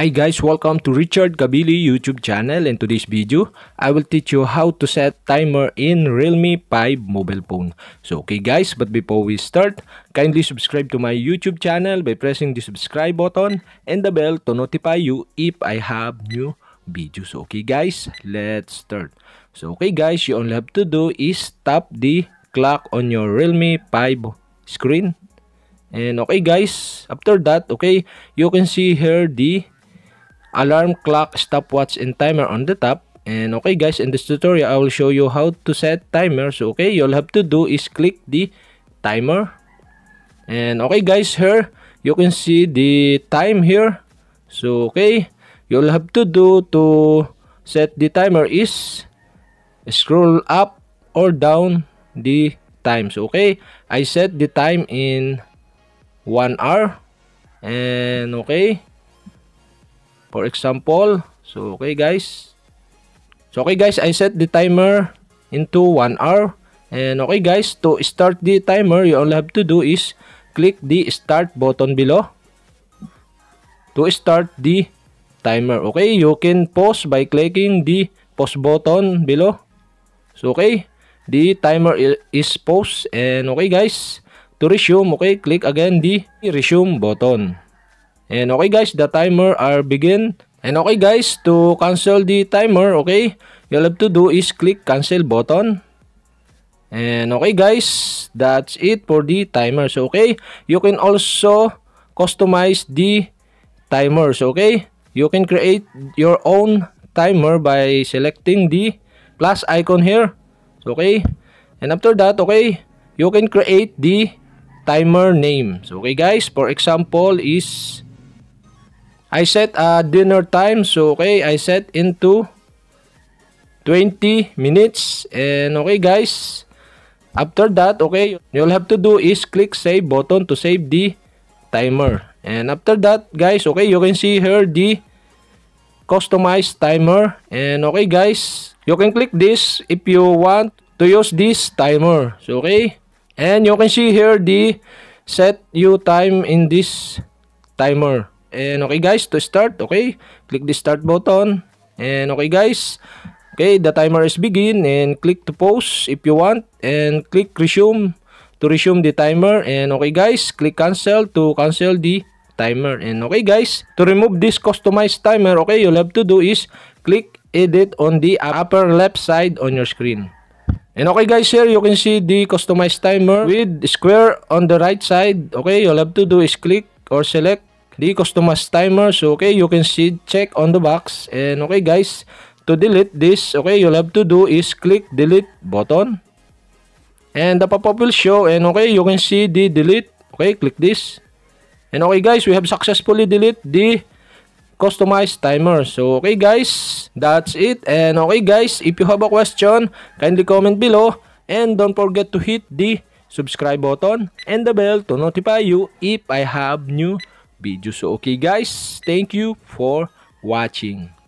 Hi guys, welcome to Richard Gabili YouTube channel. In today's video, I will teach you how to set timer in Realme 5 mobile phone. So okay guys, but before we start, kindly subscribe to my YouTube channel by pressing the subscribe button and the bell to notify you if I have new videos. Okay guys, let's start. So okay guys, you only have to do is tap the clock on your Realme 5 screen. And okay guys, after that, okay, you can see here the alarm clock, stopwatch, and timer on the top. And okay guys, in this tutorial, I will show you how to set timers. So, okay, you'll have to do is click the timer. And okay guys, here you can see the time here. So okay, you'll have to do to set the timer is scroll up or down the times. So, okay, I set the time in 1 hour. And okay, For example, so okay guys. So okay guys, I set the timer into 1 hour. And okay guys, to start the timer, you all have to do is click the start button below to start the timer. Okay, you can pause by clicking the pause button below. So okay, the timer is paused. And okay guys, to resume, okay, click again the resume button. And okay guys, the timer are begin. And okay guys, to cancel the timer, okay, you'll have to do is click cancel button. And okay guys, that's it for the timer. So okay? You can also customize the timers, okay? You can create your own timer by selecting the plus icon here, okay? And after that, okay, you can create the timer name. So okay guys? For example is I set a dinner time. So, okay, I set into 20 minutes. And okay, guys. After that, okay, you'll have to do is click save button to save the timer. And after that, guys, okay, you can see here the customized timer. And okay, guys, you can click this if you want to use this timer. So, okay. And you can see here the set you time in this timer. And okay guys, to start, okay, click the start button. And okay guys, okay, the timer is begin and click to pause if you want and click resume to resume the timer. And okay guys, click cancel to cancel the timer. And okay guys, to remove this customized timer, okay, you'll have to do is click edit on the upper left side on your screen. And okay guys here, you can see the customized timer with square on the right side. Okay, you'll have to do is click or select the customized timers okay you can see check on the box and okay guys to delete this okay you'll have to do is click delete button and the pop-up will show and okay you can see the delete okay click this and okay guys we have successfully delete the customized timer. So, okay guys, that's it. And okay guys, if you have a question, kindly comment below. And don't forget to hit the subscribe button and the bell to notify you if I have new video. So, okay guys, thank you for watching.